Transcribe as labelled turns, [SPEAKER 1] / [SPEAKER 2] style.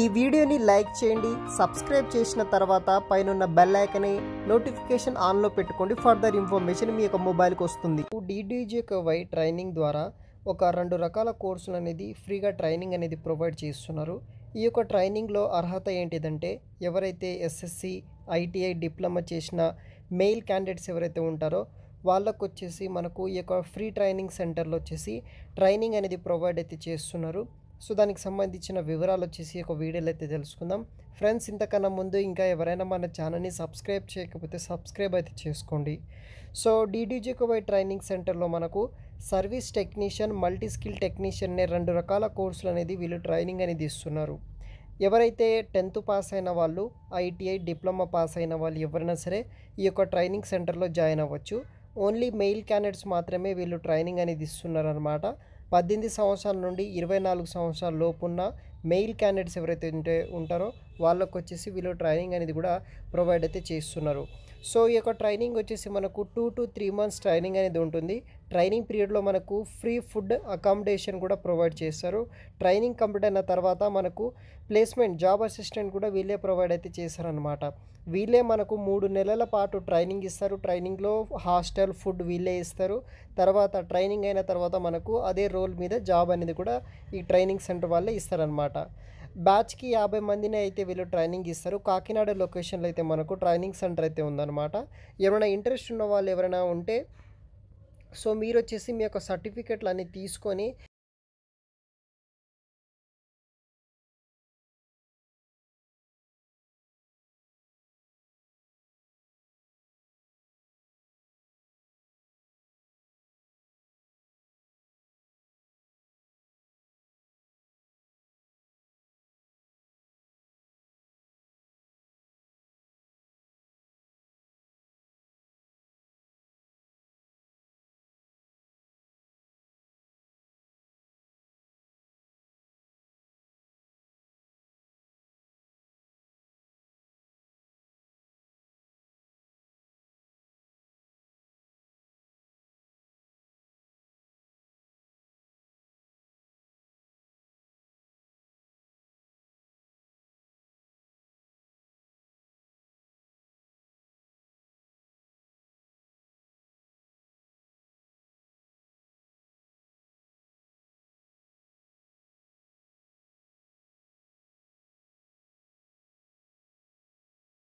[SPEAKER 1] ఈ వీడియోని లైక్ చేయండి సబ్స్క్రైబ్ చేసిన తర్వాత పైన బెల్ ఐకన్ నోటిఫికేషన్ ఆన్లో పెట్టుకోండి ఫర్దర్ ఇన్ఫర్మేషన్ మీ యొక్క మొబైల్కి వస్తుంది డిడిజేకవై ట్రైనింగ్ ద్వారా ఒక రెండు రకాల కోర్సులు అనేది ఫ్రీగా ట్రైనింగ్ అనేది ప్రొవైడ్ చేస్తున్నారు ఈ యొక్క ట్రైనింగ్లో అర్హత ఏంటిదంటే ఎవరైతే ఎస్ఎస్సి ఐటీఐ డిప్లొమా చేసిన మెయిల్ క్యాండిడేట్స్ ఎవరైతే ఉంటారో వాళ్ళకు వచ్చేసి మనకు ఈ యొక్క ఫ్రీ ట్రైనింగ్ సెంటర్లో వచ్చేసి ట్రైనింగ్ అనేది ప్రొవైడ్ అయితే చేస్తున్నారు సో దానికి సంబంధించిన వివరాలు వచ్చేసి ఒక వీడియోలో అయితే తెలుసుకుందాం ఫ్రెండ్స్ ఇంతకన్నా ముందు ఇంకా ఎవరైనా మన ఛానల్ని సబ్స్క్రైబ్ చేయకపోతే సబ్స్క్రైబ్ అయితే చేసుకోండి సో డీడీజీ కువై ట్రైనింగ్ సెంటర్లో మనకు service technician multi skill technician అనే రెండు రకాల కోర్సులు అనేది వీళ్ళు ట్రైనింగ్ అనేది ఇస్తున్నారు ఎవరైతే టెన్త్ పాస్ అయిన వాళ్ళు ఐటీఐ డిప్లొమా పాస్ అయిన వాళ్ళు ఎవరైనా సరే ఈ యొక్క ట్రైనింగ్ సెంటర్లో జాయిన్ అవ్వచ్చు ఓన్లీ మెయిల్ క్యాండిడేట్స్ మాత్రమే వీళ్ళు ట్రైనింగ్ అనేది ఇస్తున్నారనమాట పద్దెనిమిది సంవత్సరాల నుండి ఇరవై నాలుగు సంవత్సరాల లోపున్న మెయిల్ క్యాండిడేట్స్ ఎవరైతే ఉంటే ఉంటారో వాళ్ళకు వచ్చేసి వీళ్ళు ట్రైనింగ్ అనేది కూడా ప్రొవైడ్ అయితే చేస్తున్నారు సో ఈ యొక్క ట్రైనింగ్ వచ్చేసి మనకు two to three months training అనేది ఉంటుంది ట్రైనింగ్ పీరియడ్లో మనకు ఫ్రీ ఫుడ్ అకామిడేషన్ కూడా ప్రొవైడ్ చేస్తారు ట్రైనింగ్ కంప్లీట్ అయిన తర్వాత మనకు ప్లేస్మెంట్ జాబ్ అసిస్టెంట్ కూడా వీళ్ళే ప్రొవైడ్ అయితే చేశారనమాట వీళ్ళే మనకు మూడు నెలల పాటు ట్రైనింగ్ ఇస్తారు ట్రైనింగ్లో హాస్టల్ ఫుడ్ వీళ్ళే ఇస్తారు తర్వాత ట్రైనింగ్ అయిన తర్వాత మనకు అదే రోల్ మీద జాబ్ అనేది కూడా ఈ ట్రైనింగ్ సెంటర్ వాళ్ళే ఇస్తారనమాట అనమాట బ్యాచ్కి యాభై మందిని అయితే వీళ్ళు ట్రైనింగ్ ఇస్తారు కాకినాడ లొకేషన్లో అయితే మనకు ట్రైనింగ్ సెంటర్ అయితే ఉందన్నమాట ఏమైనా ఇంట్రెస్ట్ ఉన్న వాళ్ళు ఎవరైనా ఉంటే సో మీరు వచ్చేసి మీ యొక్క సర్టిఫికెట్లు అన్నీ తీసుకొని